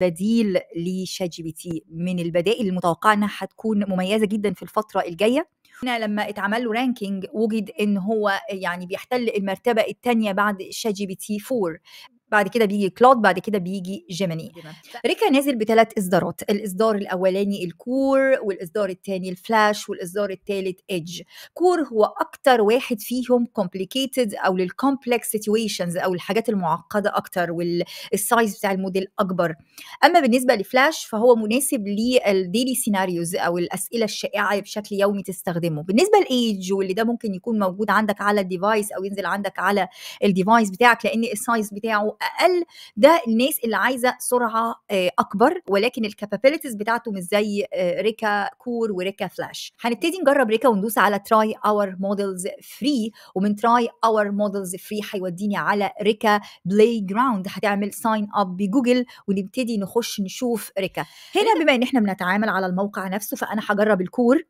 بديل لشات جي بي تي من البدائل المتوقعه انها هتكون مميزه جدا في الفتره الجايه هنا لما اتعمل له رانكينج وجد ان هو يعني بيحتل المرتبه الثانيه بعد شات جي بي تي 4 بعد كده بيجي كلود بعد كده بيجي جيميني ريكا نازل بثلاث اصدارات الاصدار الاولاني الكور والاصدار الثاني الفلاش والاصدار الثالث ايدج كور هو اكتر واحد فيهم كومبليكيتد او للكومبلكس سيتويشنز او الحاجات المعقده اكتر والسايز بتاع الموديل اكبر اما بالنسبه لفلاش فهو مناسب للديلي سيناريوز او الاسئله الشائعه بشكل يومي تستخدمه بالنسبه لايدج واللي ده ممكن يكون موجود عندك على الديفايس او ينزل عندك على الديفايس بتاعك لان السايز بتاعه اقل ده الناس اللي عايزه سرعه آه، اكبر ولكن الكابابيلتيز بتاعته مش زي آه، ريكا كور وريكا فلاش هنبتدي نجرب ريكا وندوس على تراي اور مودلز فري ومن تراي اور مودلز فري هيوديني على ريكا بلاي جراوند هتعمل ساين اب بجوجل ونبتدي نخش نشوف ريكا هنا بما ان احنا بنتعامل على الموقع نفسه فانا هجرب الكور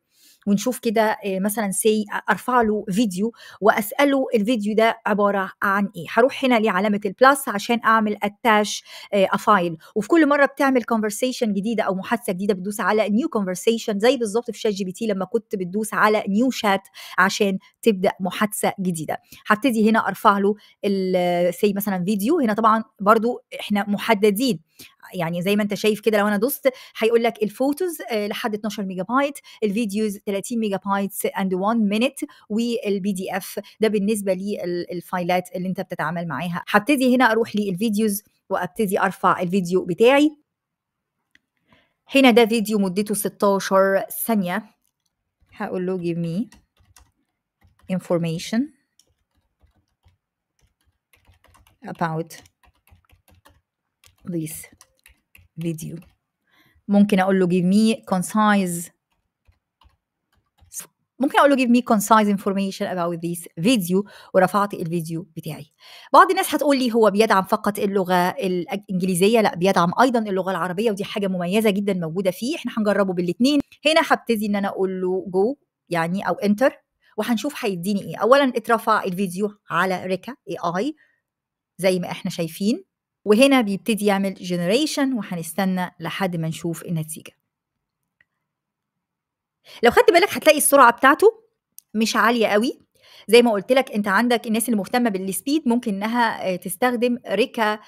ونشوف كده آه، مثلا سي ارفع له فيديو واساله الفيديو ده عباره عن ايه هروح هنا لعلامه البلاس عشان اعمل اتاش افايل آه، وفي كل مره بتعمل كونفرسيشن جديده او محادثه جديده بتدوس على نيو كونفرسيشن زي بالظبط في شات جي بي تي لما كنت بتدوس على نيو شات عشان تبدا محادثه جديده هبتدي هنا ارفع له آه، سي مثلا فيديو هنا طبعا برضو احنا محددين يعني زي ما انت شايف كده لو انا دوست هيقول لك الفوتوز آه، لحد 12 ميجا بايت الفيديوز 30 ميجا بايت اند 1 مينيت والبي دي اف ده بالنسبه للفايلات اللي انت بتتعامل معاها هبتدي هنا اروح للفيديوز وابتدي ارفع الفيديو بتاعي هنا ده فيديو مدته 16 ثانيه هقول له give me information about this video ممكن اقول له give me concise ممكن اقول له give me concise information about this video ورفعت الفيديو بتاعي بعض الناس هتقول لي هو بيدعم فقط اللغه الانجليزيه لا بيدعم ايضا اللغه العربيه ودي حاجه مميزه جدا موجوده فيه احنا هنجربه بالاثنين هنا هبتدي ان انا اقول له جو يعني او انتر وهنشوف هيديني ايه اولا اترفع الفيديو على ريكا اي اي زي ما احنا شايفين وهنا بيبتدي يعمل جنريشن وهنستنى لحد ما نشوف النتيجة لو خدت بالك هتلاقي السرعة بتاعته مش عالية قوي زي ما قلت لك انت عندك الناس اللي مهتمه بالسبيد ممكن انها آه، تستخدم ريكا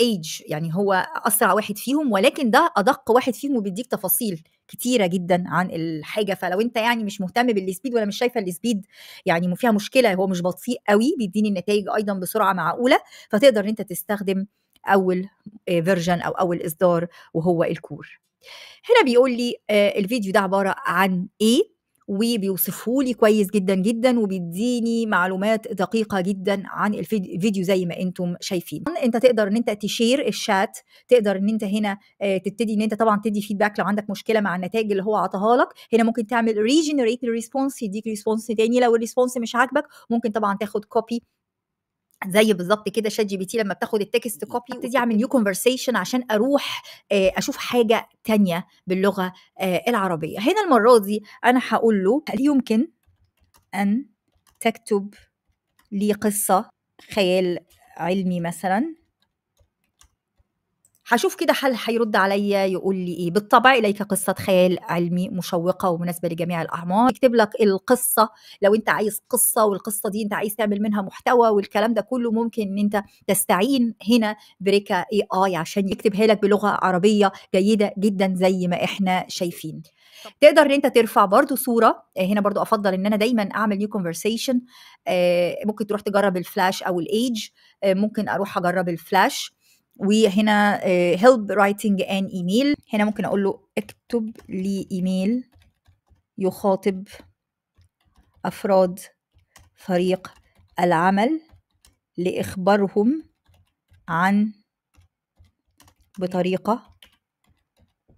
ايج آه، يعني هو اسرع واحد فيهم ولكن ده ادق واحد فيهم وبيديك تفاصيل كتيره جدا عن الحاجه فلو انت يعني مش مهتم بالسبيد ولا مش شايفه السبيد يعني فيها مشكله هو مش بطيء قوي بيديني النتائج ايضا بسرعه معقوله فتقدر ان انت تستخدم اول فيرجن آه، او اول اصدار وهو الكور هنا بيقول لي آه، الفيديو ده عباره عن ايه وبيوصفه لي كويس جدا جدا وبيديني معلومات دقيقه جدا عن الفيديو زي ما انتم شايفين انت تقدر ان انت تشير الشات تقدر ان انت هنا آه، تبتدي ان انت طبعا تدي فيدباك لو عندك مشكله مع النتائج اللي هو عطاها لك هنا ممكن تعمل ريجنريت ريسبونس يديك ريسبونس تاني لو الريسبونس مش عاجبك ممكن طبعا تاخد كوبي زي بالظبط كده شات جي بي تي لما بتاخد التكست كوبي ابتدي اعمل نيو كونفرسيشن عشان اروح آه، اشوف حاجه تانية باللغه آه، العربيه هنا المره دي انا هقول له هل يمكن ان تكتب لي قصه خيال علمي مثلا هشوف كده هل هيرد عليا يقول لي ايه بالطبع اليك قصه خيال علمي مشوقه ومناسبه لجميع الاعمار يكتب لك القصه لو انت عايز قصه والقصه دي انت عايز تعمل منها محتوى والكلام ده كله ممكن ان انت تستعين هنا بريكا اي اي عشان يكتبها لك بلغه عربيه جيده جدا زي ما احنا شايفين تقدر ان انت ترفع برضو صوره هنا برضو افضل ان انا دايما اعمل نيو كونفرسيشن آه، ممكن تروح تجرب الفلاش او الايدج آه، ممكن اروح اجرب الفلاش وهنا آه، help writing an email هنا ممكن اقول له اكتب لي ايميل يخاطب افراد فريق العمل لاخبارهم عن بطريقه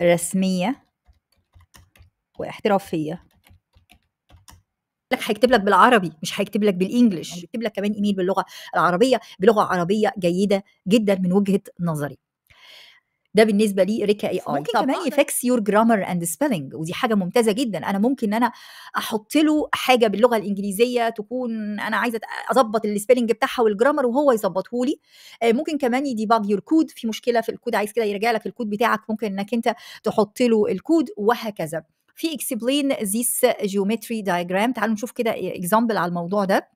رسميه واحترافيه لك هيكتب لك بالعربي مش هيكتب لك بالانجلش أيوة. هيكتب لك كمان ايميل باللغه العربيه بلغه عربيه جيده جدا من وجهه نظري ده بالنسبه لي ريكا اي اي ممكن كمان يفكس يور جرامر اند سبيلنج ودي حاجه ممتازه جدا انا ممكن ان انا احط له حاجه باللغه الانجليزيه تكون انا عايزه اظبط السبيلنج بتاعها والجرامر وهو يظبطه لي آه، ممكن كمان يديباج يور كود في مشكله في الكود عايز كده يرجع لك الكود بتاعك ممكن انك انت تحط له الكود وهكذا في اكسبلين ذيس جيومتري دايجرام تعالوا نشوف كده اكزامبل على الموضوع ده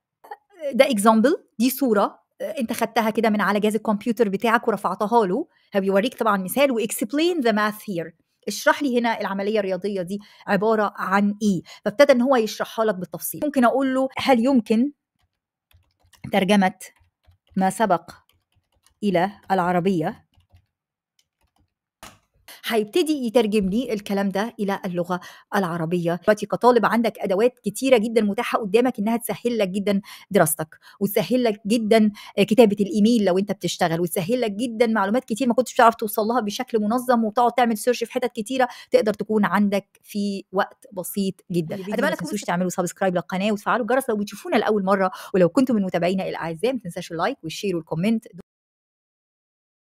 ده اكزامبل دي صوره آه، انت خدتها كده من على جهاز الكمبيوتر بتاعك ورفعتها له هبيوريك طبعا مثال واكسبلين ذا ماث هير اشرح لي هنا العمليه الرياضيه دي عباره عن ايه فابتدى ان هو يشرحها لك بالتفصيل ممكن اقول له هل يمكن ترجمه ما سبق الى العربيه هيبتدي يترجم لي الكلام ده الى اللغه العربيه دلوقتي كطالب عندك ادوات كتيره جدا متاحه قدامك انها تسهل لك جدا دراستك وتسهل لك جدا آه، كتابه الايميل لو انت بتشتغل وتسهل لك جدا معلومات كتير ما كنتش بتعرف توصل لها بشكل منظم وبتقعد تعمل سيرش في حتت كتيره تقدر تكون عندك في وقت بسيط جدا اتمنى ما تنسوش تعملوا سبسكرايب للقناه وتفعلوا الجرس لو بتشوفونا لاول مره ولو كنتم من متابعينا الاعزاء ما تنساش اللايك والشير والكومنت